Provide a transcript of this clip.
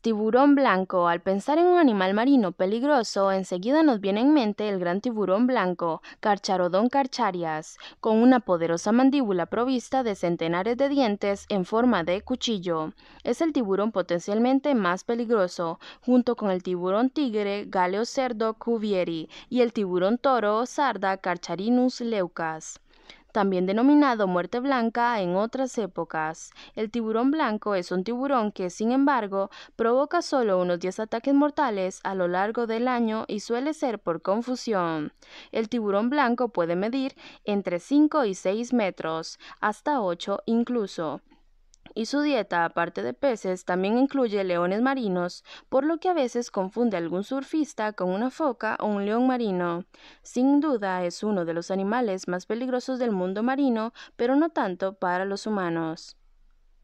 Tiburón blanco. Al pensar en un animal marino peligroso, enseguida nos viene en mente el gran tiburón blanco, Carcharodon carcharias, con una poderosa mandíbula provista de centenares de dientes en forma de cuchillo. Es el tiburón potencialmente más peligroso, junto con el tiburón tigre, Galeo cerdo cuvieri, y el tiburón toro, Sarda carcharinus leucas. También denominado muerte blanca en otras épocas, el tiburón blanco es un tiburón que, sin embargo, provoca solo unos 10 ataques mortales a lo largo del año y suele ser por confusión. El tiburón blanco puede medir entre 5 y 6 metros, hasta 8 incluso y su dieta, aparte de peces, también incluye leones marinos, por lo que a veces confunde a algún surfista con una foca o un león marino. Sin duda es uno de los animales más peligrosos del mundo marino, pero no tanto para los humanos.